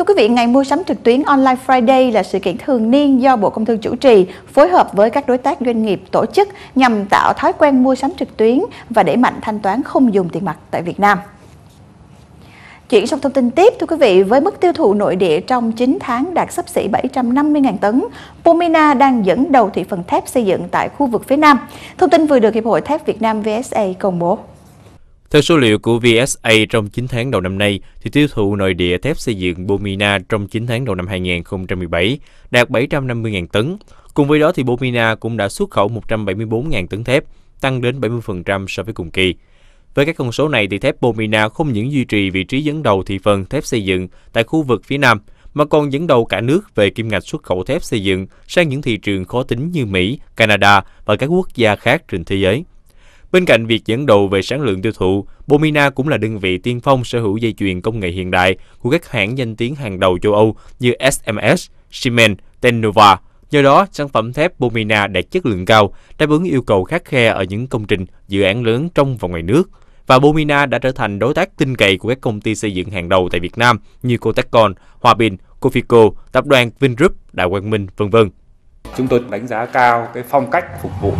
Thưa quý vị, ngày mua sắm trực tuyến Online Friday là sự kiện thường niên do Bộ Công Thương chủ trì phối hợp với các đối tác doanh nghiệp tổ chức nhằm tạo thói quen mua sắm trực tuyến và đẩy mạnh thanh toán không dùng tiền mặt tại Việt Nam. Chuyển sang thông tin tiếp, thưa quý vị, với mức tiêu thụ nội địa trong 9 tháng đạt sấp xỉ 750.000 tấn, Pomina đang dẫn đầu thị phần thép xây dựng tại khu vực phía Nam. Thông tin vừa được Hiệp hội Thép Việt Nam VSA công bố. Theo số liệu của VSA trong 9 tháng đầu năm nay, thì tiêu thụ nội địa thép xây dựng Bomina trong 9 tháng đầu năm 2017 đạt 750.000 tấn. Cùng với đó thì Bomina cũng đã xuất khẩu 174.000 tấn thép, tăng đến 70% so với cùng kỳ. Với các con số này thì thép Bomina không những duy trì vị trí dẫn đầu thị phần thép xây dựng tại khu vực phía Nam mà còn dẫn đầu cả nước về kim ngạch xuất khẩu thép xây dựng sang những thị trường khó tính như Mỹ, Canada và các quốc gia khác trên thế giới. Bên cạnh việc dẫn đầu về sản lượng tiêu thụ, Bomina cũng là đơn vị tiên phong sở hữu dây chuyền công nghệ hiện đại của các hãng danh tiếng hàng đầu châu Âu như SMS, Siemens, Tenova. Do đó, sản phẩm thép Bomina đạt chất lượng cao, đáp ứng yêu cầu khắc khe ở những công trình, dự án lớn trong và ngoài nước. Và Bomina đã trở thành đối tác tin cậy của các công ty xây dựng hàng đầu tại Việt Nam như Cotecon, Hòa Bình, Cofico, Tập đoàn Vingroup, Đại Quang Minh, v.v. Chúng tôi đánh giá cao cái phong cách phục vụ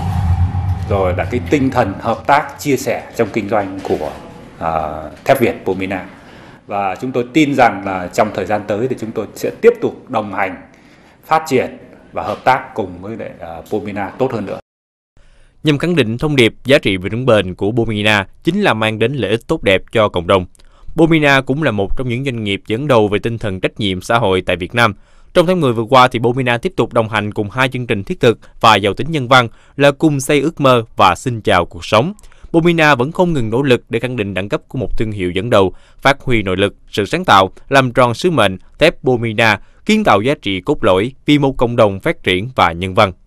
rồi là cái tinh thần hợp tác chia sẻ trong kinh doanh của uh, thép Việt Pomina và chúng tôi tin rằng là trong thời gian tới thì chúng tôi sẽ tiếp tục đồng hành phát triển và hợp tác cùng với lại uh, Pomina tốt hơn nữa. Nhằm khẳng định thông điệp giá trị về vững bền của Pomina chính là mang đến lợi ích tốt đẹp cho cộng đồng. Pomina cũng là một trong những doanh nghiệp dẫn đầu về tinh thần trách nhiệm xã hội tại Việt Nam, trong tháng 10 vừa qua, thì Bomina tiếp tục đồng hành cùng hai chương trình thiết thực và giàu tính nhân văn là Cùng xây ước mơ và Xin chào cuộc sống. Bomina vẫn không ngừng nỗ lực để khẳng định đẳng cấp của một thương hiệu dẫn đầu, phát huy nội lực, sự sáng tạo, làm tròn sứ mệnh thép Bomina, kiến tạo giá trị cốt lõi vì một cộng đồng phát triển và nhân văn.